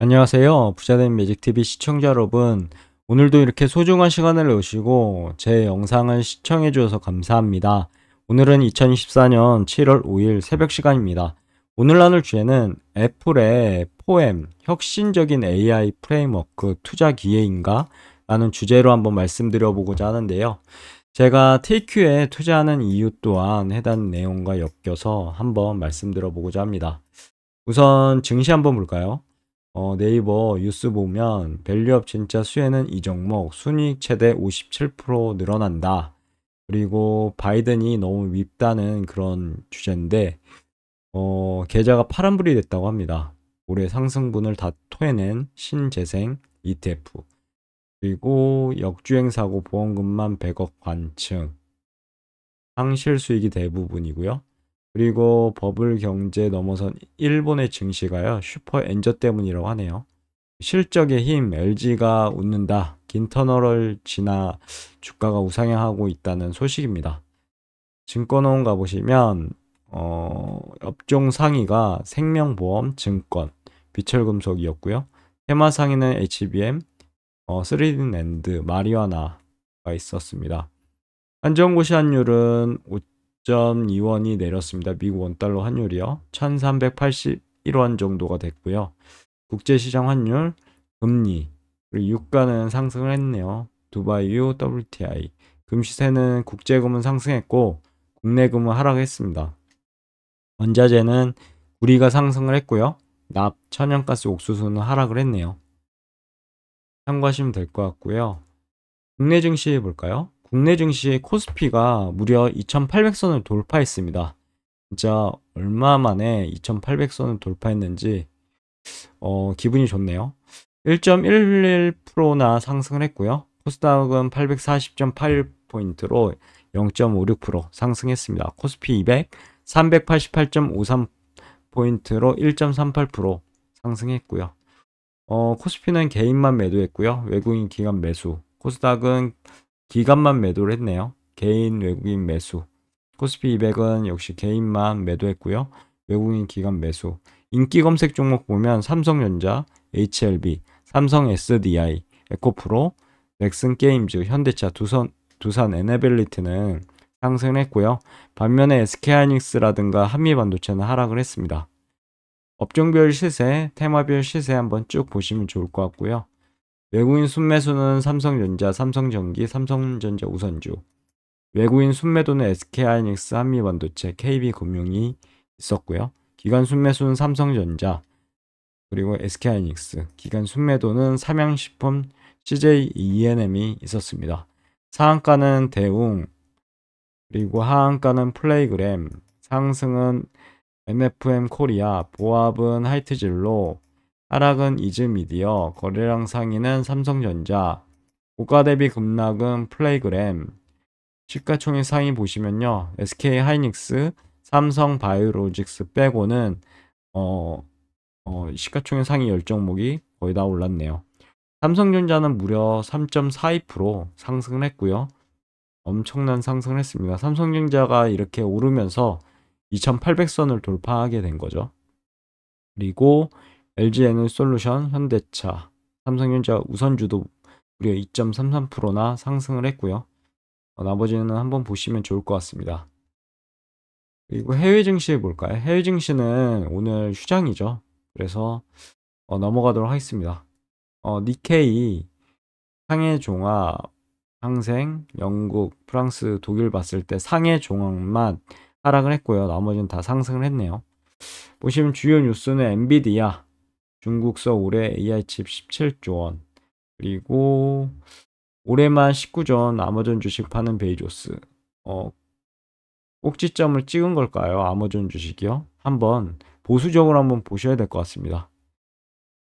안녕하세요. 부자된 매직TV 시청자 여러분. 오늘도 이렇게 소중한 시간을 내시고 제 영상을 시청해 주셔서 감사합니다. 오늘은 2024년 7월 5일 새벽 시간입니다. 오늘 나눌 주제는 애플의 포엠, 혁신적인 AI 프레임워크 투자 기회인가? 라는 주제로 한번 말씀드려보고자 하는데요. 제가 TQ에 투자하는 이유 또한 해당 내용과 엮여서 한번 말씀드려보고자 합니다. 우선 증시 한번 볼까요? 어, 네이버 뉴스 보면 밸류업 진짜 수혜는 이 종목 순이익 최대 57% 늘어난다. 그리고 바이든이 너무 밉다는 그런 주제인데 어, 계좌가 파란불이 됐다고 합니다. 올해 상승분을 다 토해낸 신재생 ETF 그리고 역주행 사고 보험금만 100억 관측 상실 수익이 대부분이고요. 그리고 버블 경제 넘어선 일본의 증시가요. 슈퍼 엔저 때문이라고 하네요. 실적의 힘 LG가 웃는다. 긴 터널을 지나 주가가 우상향하고 있다는 소식입니다. 증권원 가보시면 어, 업종 상위가 생명보험, 증권, 비철금속이었고요. 테마 상위는 HBM, 어, 3D랜드, 마리화나가 있었습니다. 한정고시환율은 0 2원이 내렸습니다. 미국 원달러 환율이요. 1381원 정도가 됐고요. 국제시장 환율, 금리, 그리고 유가는 상승을 했네요. 두바이유 WTI. 금시세는 국제금은 상승했고 국내금은 하락했습니다. 원자재는 우리가 상승을 했고요. 납, 천연가스, 옥수수는 하락을 했네요. 참고하시면 될 것 같고요. 국내 증시 볼까요? 국내 증시의 코스피가 무려 2800선을 돌파했습니다. 진짜 얼마 만에 2800선을 돌파했는지 어, 기분이 좋네요. 1.11%나 상승을 했고요. 코스닥은 840.81포인트로 0.56% 상승했습니다. 코스피 200 388.53포인트로 1.38% 상승했고요. 어, 코스피는 개인만 매도했고요. 외국인 기관 매수. 코스닥은 기간만 매도를 했네요. 개인 외국인 매수. 코스피 200은 역시 개인만 매도했고요. 외국인 기간 매수. 인기 검색 종목 보면 삼성전자, HLB, 삼성 SDI, 에코프로, 넥슨 게임즈, 현대차, 두산, 두산 에네벨리트는 상승했고요. 반면에 SK하이닉스라든가 한미반도체는 하락을 했습니다. 업종별 시세, 테마별 시세 한번 쭉 보시면 좋을 것 같고요. 외국인 순매수는 삼성전자, 삼성전기, 삼성전자 우선주. 외국인 순매도는 SK하이닉스, 한미반도체, KB금융이 있었고요. 기간 순매수는 삼성전자, 그리고 SK하이닉스. 기간 순매도는 삼양식품, CJENM이 있었습니다. 상한가는 대웅, 그리고 하한가는 플레이그램, 상승은 MFM 코리아, 보합은 하이트진로, 하락은 이즈미디어, 거래량 상위는 삼성전자, 고가 대비 급락은 플레이그램, 시가총액 상위 보시면요. SK 하이닉스, 삼성 바이오로직스 빼고는 어, 어, 시가총액 상위 열종목이 거의 다 올랐네요. 삼성전자는 무려 3.42% 상승을 했고요. 엄청난 상승을 했습니다. 삼성전자가 이렇게 오르면서 2800선을 돌파하게 된 거죠. 그리고 LG 에너솔루션, 현대차, 삼성전자 우선주도 무려 2.33%나 상승을 했고요. 어, 나머지는 한번 보시면 좋을 것 같습니다. 그리고 해외 증시 볼까요? 해외 증시는 오늘 휴장이죠. 그래서 어, 넘어가도록 하겠습니다. 어, 니케이, 상해 종합, 항생, 영국, 프랑스, 독일 봤을 때 상해 종합만 하락을 했고요. 나머지는 다 상승을 했네요. 보시면 주요 뉴스는 엔비디아, 중국서 올해 AI 칩 17조 원. 그리고 올해만 1 9조원 아마존 주식 파는 베이조스. 어, 꼭지점을 찍은 걸까요? 아마존 주식이요? 한번 보수적으로 한번 보셔야 될 것 같습니다.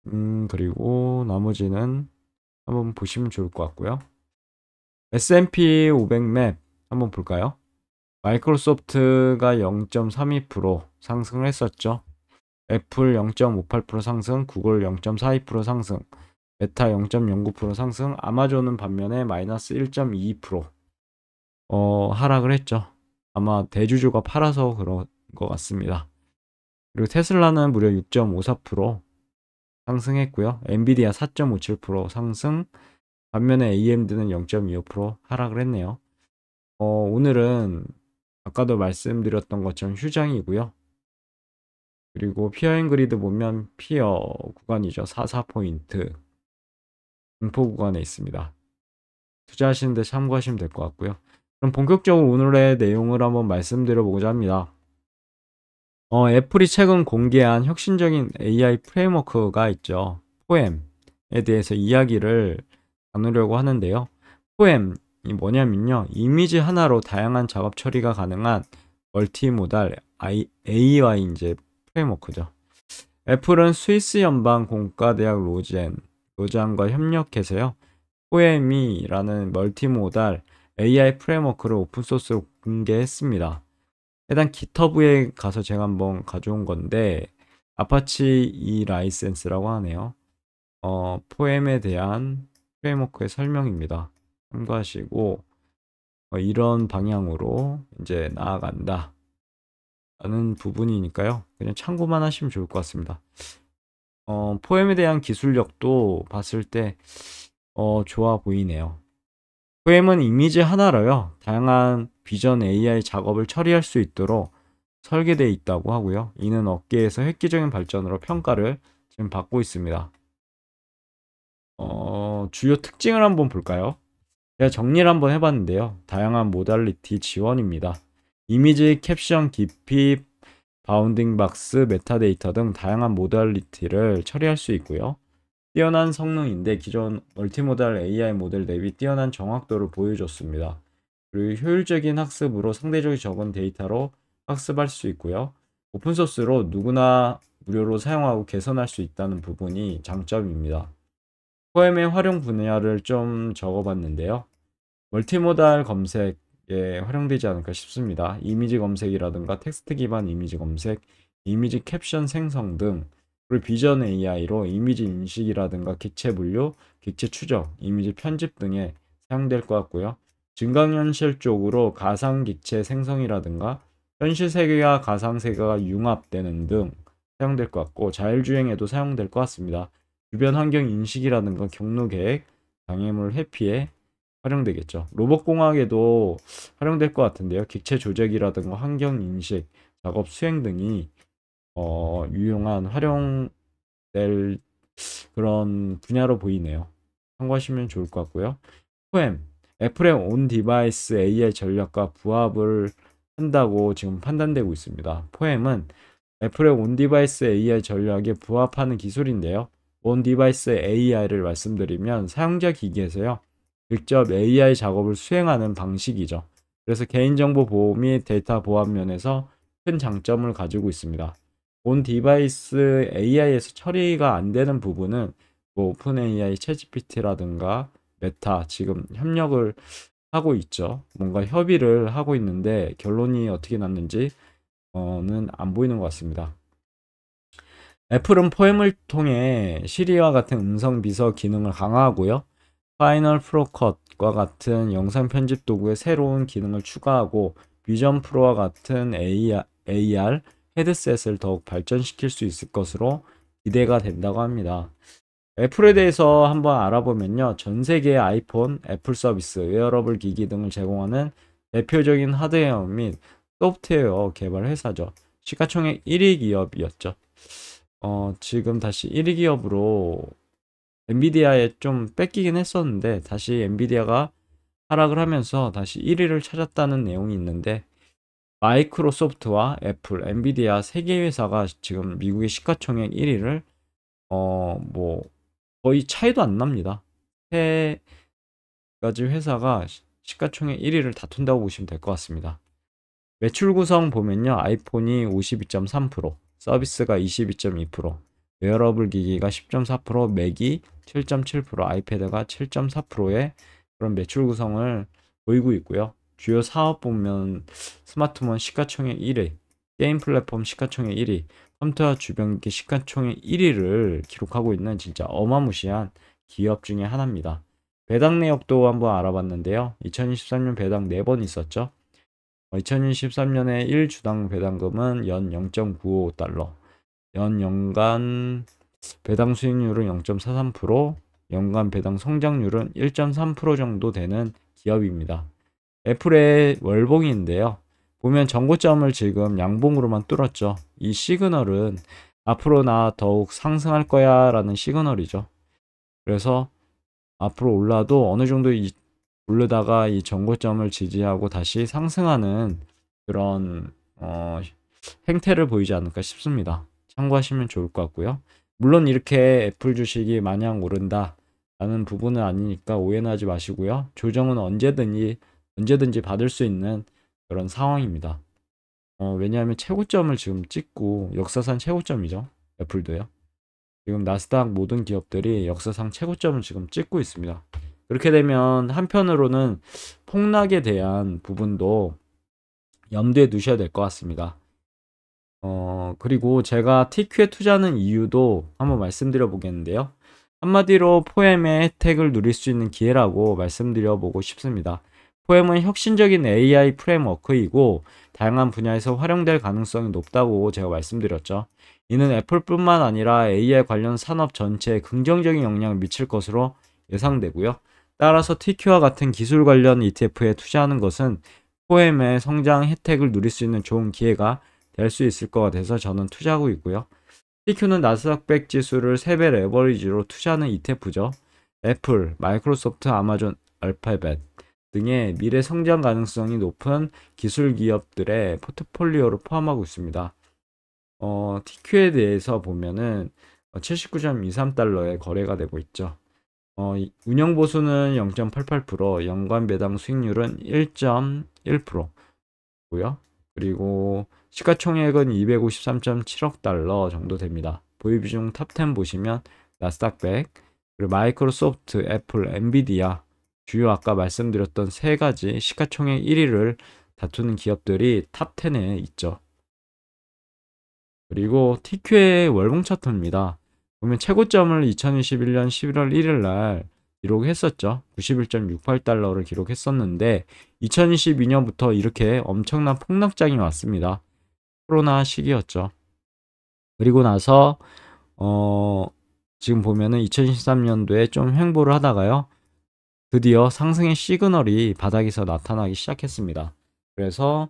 음, 그리고 나머지는 한번 보시면 좋을 것 같고요. S&P 500 맵 한번 볼까요? 마이크로소프트가 0.32% 상승을 했었죠. 애플 0.58% 상승, 구글 0.42% 상승, 메타 0.09% 상승, 아마존은 반면에 마이너스 1.22% 어, 하락을 했죠. 아마 대주주가 팔아서 그런 것 같습니다. 그리고 테슬라는 무려 6.54% 상승했고요. 엔비디아 4.57% 상승, 반면에 AMD는 0.25% 하락을 했네요. 어, 오늘은 아까도 말씀드렸던 것처럼 휴장이고요. 그리고 피어 인 그리드 보면 피어 구간이죠. 44포인트. 공포 구간에 있습니다. 투자하시는데 참고하시면 될 것 같고요. 그럼 본격적으로 오늘의 내용을 한번 말씀드려보고자 합니다. 어, 애플이 최근 공개한 혁신적인 AI 프레임워크가 있죠. 포엠에 대해서 이야기를 나누려고 하는데요. 포엠이 뭐냐면요. 이미지 하나로 다양한 작업 처리가 가능한 멀티모달 AI 이제 프레임워크죠. 애플은 스위스 연방 공과대학 로젠, 로젠과 협력해서요. 포에미라는 멀티모달 AI 프레임워크를 오픈소스로 공개했습니다. 해당 기터브에 가서 제가 한번 가져온 건데 아파치 이 e 라이센스라고 하네요. 어, 포엠에 대한 프레임워크의 설명입니다. 참고하시고 어, 이런 방향으로 이제 나아간다. 라는 부분이니까요. 그냥 참고만 하시면 좋을 것 같습니다. 어, 포엠에 대한 기술력도 봤을 때 어, 좋아 보이네요. 포엠은 이미지 하나로요. 다양한 비전 AI 작업을 처리할 수 있도록 설계되어 있다고 하고요. 이는 업계에서 획기적인 발전으로 평가를 지금 받고 있습니다. 어, 주요 특징을 한번 볼까요? 제가 정리를 한번 해봤는데요. 다양한 모달리티 지원입니다. 이미지, 캡션, 깊이, 바운딩 박스, 메타데이터 등 다양한 모달리티를 처리할 수 있고요. 뛰어난 성능인데 기존 멀티모달 AI 모델 대비 뛰어난 정확도를 보여줬습니다. 그리고 효율적인 학습으로 상대적인 적은 데이터로 학습할 수 있고요. 오픈소스로 누구나 무료로 사용하고 개선할 수 있다는 부분이 장점입니다. 포엠의 활용 분야를 좀 적어봤는데요. 멀티모달 검색, 예, 활용되지 않을까 싶습니다. 이미지 검색이라든가 텍스트 기반 이미지 검색, 이미지 캡션 생성 등 그리고 비전 AI로 이미지 인식이라든가 객체 분류, 객체 추적, 이미지 편집 등에 사용될 것 같고요. 증강현실 쪽으로 가상 객체 생성이라든가 현실 세계와 가상 세계가 융합되는 등 사용될 것 같고 자율주행에도 사용될 것 같습니다. 주변 환경 인식이라든가 경로 계획, 장애물 회피에 활용되겠죠. 로봇공학에도 활용될 것 같은데요. 객체 조작이라든가 환경인식, 작업 수행 등이 어, 유용한 활용될 그런 분야로 보이네요. 참고하시면 좋을 것 같고요. FOM, 애플의 온 디바이스 AI 전략과 부합을 한다고 지금 판단되고 있습니다. 포엠은 애플의 온 디바이스 AI 전략에 부합하는 기술인데요. 온 디바이스 AI를 말씀드리면 사용자 기기에서요. 직접 AI 작업을 수행하는 방식이죠. 그래서 개인정보 보호 및 데이터 보안 면에서 큰 장점을 가지고 있습니다. 온 디바이스 AI에서 처리가 안 되는 부분은 뭐 오픈 AI, 채지피티라든가 메타 지금 협력을 하고 있죠. 뭔가 협의를 하고 있는데 결론이 어떻게 났는지 는안 보이는 것 같습니다. 애플은 포엠을 통해 시리와 같은 음성 비서 기능을 강화하고요. 파이널 프로 컷과 같은 영상 편집 도구의 새로운 기능을 추가하고 위전 프로와 같은 AR, AR 헤드셋을 더욱 발전시킬 수 있을 것으로 기대가 된다고 합니다. 애플에 대해서 한번 알아보면요. 전 세계의 아이폰, 애플 서비스, 웨어러블 기기 등을 제공하는 대표적인 하드웨어 및 소프트웨어 개발 회사죠. 시가총액 1위 기업이었죠. 어, 지금 다시 1위 기업으로 엔비디아에 좀 뺏기긴 했었는데 다시 엔비디아가 하락을 하면서 다시 1위를 찾았다는 내용이 있는데 마이크로소프트와 애플, 엔비디아 세 개 회사가 지금 미국의 시가총액 1위를 어 뭐 거의 차이도 안 납니다. 세 가지 회사가 시가총액 1위를 다툰다고 보시면 될 것 같습니다. 매출 구성 보면요. 아이폰이 52.3%, 서비스가 22.2%, 웨어러블 기기가 10.4%, 맥이 7.7%, 아이패드가 7.4%의 그런 매출 구성을 보이고 있고요. 주요 사업 보면 스마트폰 시가총액 1위, 게임 플랫폼 시가총액 1위, 컴퓨터 주변기 시가총액 1위를 기록하고 있는 진짜 어마무시한 기업 중에 하나입니다. 배당 내역도 한번 알아봤는데요. 2023년 배당 4번 있었죠. 2023년에 1주당 배당금은 연 0.95달러, 연 연간 배당 수익률은 0.43%, 연간 배당 성장률은 1.3% 정도 되는 기업입니다. 애플의 월봉인데요. 보면 전고점을 지금 양봉으로만 뚫었죠. 이 시그널은 앞으로 나 더욱 상승할 거야 라는 시그널이죠. 그래서 앞으로 올라도 어느 정도 이, 오르다가 이 전고점을 지지하고 다시 상승하는 그런 어, 행태를 보이지 않을까 싶습니다. 참고하시면 좋을 것 같고요. 물론 이렇게 애플 주식이 마냥 오른다 라는 부분은 아니니까 오해는 하지 마시고요. 조정은 언제든지 언제든지 받을 수 있는 그런 상황입니다. 어, 왜냐하면 최고점을 지금 찍고 역사상 최고점이죠. 애플도요. 지금 나스닥 모든 기업들이 역사상 최고점을 지금 찍고 있습니다. 그렇게 되면 한편으로는 폭락에 대한 부분도 염두에 두셔야 될 것 같습니다. 어, 그리고 제가 TQ에 투자하는 이유도 한번 말씀드려 보겠는데요. 한마디로 포엠의 혜택을 누릴 수 있는 기회라고 말씀드려 보고 싶습니다. 포엠은 혁신적인 AI 프레임워크이고 다양한 분야에서 활용될 가능성이 높다고 제가 말씀드렸죠. 이는 애플뿐만 아니라 AI 관련 산업 전체에 긍정적인 영향을 미칠 것으로 예상되고요. 따라서 TQ와 같은 기술 관련 ETF에 투자하는 것은 포엠의 성장 혜택을 누릴 수 있는 좋은 기회가 될수 있을 것 같아서 저는 투자하고 있고요. TQ는 나스닥 100 지수를 3배 레버리지로 투자하는 이테프죠 애플, 마이크로소프트, 아마존, 알파벳 등의 미래 성장 가능성이 높은 기술 기업들의 포트폴리오를 포함하고 있습니다. 어, TQ에 대해서 보면은 79.23달러에 어, 거래가 되고 있죠. 어, 운영보수는 0.88%, 연간 배당 수익률은 1.1%고요. 그리고 시가총액은 253.7억 달러 정도 됩니다. 보유 비중 탑10 보시면 나스닥 100, 그리고 마이크로소프트, 애플, 엔비디아 주요 아까 말씀드렸던 세 가지 시가총액 1위를 다투는 기업들이 탑10에 있죠. 그리고 TQ의 월봉 차트입니다. 보면 최고점을 2021년 11월 1일 날 기록했었죠. 91.68달러를 기록했었는데 2022년부터 이렇게 엄청난 폭락장이 왔습니다. 코로나 시기였죠. 그리고 나서 어 지금 보면은 2013년도에 좀 횡보를 하다가요. 드디어 상승의 시그널이 바닥에서 나타나기 시작했습니다. 그래서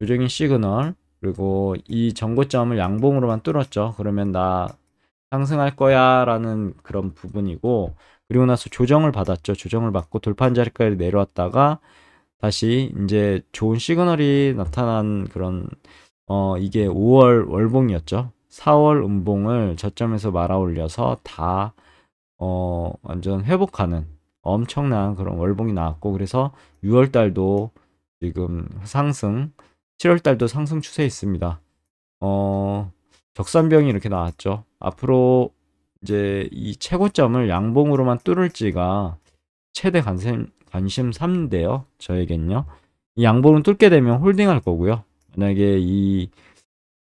조정인 시그널 그리고 이 전고점을 양봉으로만 뚫었죠. 그러면 나 상승할 거야 라는 그런 부분이고 그리고 나서 조정을 받았죠. 조정을 받고 돌판 자리까지 내려왔다가 다시 이제 좋은 시그널이 나타난 그런 어, 이게 5월 월봉이었죠. 4월 음봉을 저점에서 말아 올려서 다 어, 완전 회복하는 엄청난 그런 월봉이 나왔고 그래서 6월 달도 지금 상승, 7월 달도 상승 추세에 있습니다. 어, 적산병이 이렇게 나왔죠. 앞으로 이제 이 최고점을 양봉으로만 뚫을지가 최대 관심, 관심사인데요. 저에겐요. 양봉을 뚫게 되면 홀딩할 거고요. 만약에 이,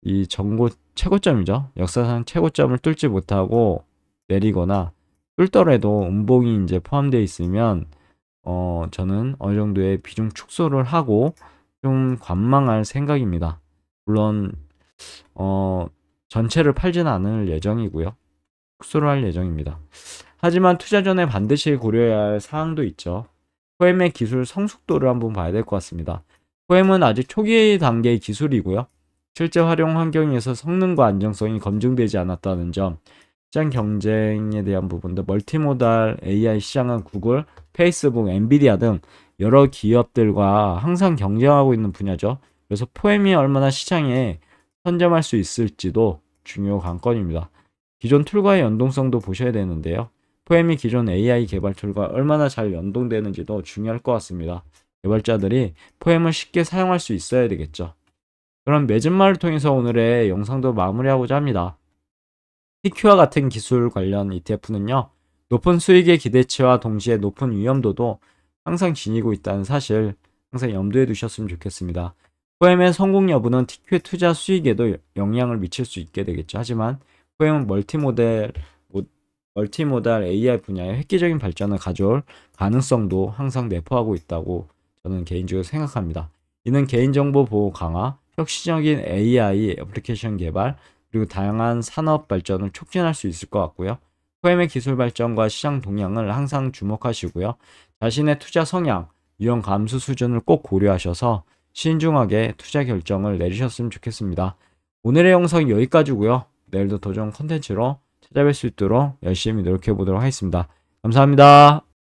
이 전고 최고점이죠. 역사상 최고점을 뚫지 못하고 내리거나 뚫더라도 음봉이 이제 포함되어 있으면 어, 저는 어느 정도의 비중 축소를 하고 좀 관망할 생각입니다. 물론 어, 전체를 팔지는 않을 예정이고요. 축소를 할 예정입니다. 하지만 투자 전에 반드시 고려해야 할 사항도 있죠. 포엠의 기술 성숙도를 한번 봐야 될 것 같습니다. 포엠은 아직 초기 단계의 기술이고요. 실제 활용 환경에서 성능과 안정성이 검증되지 않았다는 점, 시장 경쟁에 대한 부분도 멀티모달 AI 시장은 구글, 페이스북, 엔비디아 등 여러 기업들과 항상 경쟁하고 있는 분야죠. 그래서 포엠이 얼마나 시장에 선점할 수 있을지도 중요 관건입니다. 기존 툴과의 연동성도 보셔야 되는데요. 포엠이 기존 AI 개발 툴과 얼마나 잘 연동되는지도 중요할 것 같습니다. 개발자들이 포엠을 쉽게 사용할 수 있어야 되겠죠. 그럼 매진말을 통해서 오늘의 영상도 마무리하고자 합니다. TQ와 같은 기술 관련 ETF는요. 높은 수익의 기대치와 동시에 높은 위험도도 항상 지니고 있다는 사실 항상 염두에 두셨으면 좋겠습니다. 포엠의 성공 여부는 TQ의 투자 수익에도 영향을 미칠 수 있게 되겠죠. 하지만 포엠은 멀티모델 멀티모달 AI 분야의 획기적인 발전을 가져올 가능성도 항상 내포하고 있다고 저는 개인적으로 생각합니다. 이는 개인정보 보호 강화, 혁신적인 AI 애플리케이션 개발, 그리고 다양한 산업 발전을 촉진할 수 있을 것 같고요. 포엠의 기술 발전과 시장 동향을 항상 주목하시고요. 자신의 투자 성향, 유형 감수 수준을 꼭 고려하셔서 신중하게 투자 결정을 내리셨으면 좋겠습니다. 오늘의 영상 은 여기까지고요. 내일도 더 좋은 컨텐츠로 찾아뵐 수 있도록 열심히 노력해 보도록 하겠습니다. 감사합니다.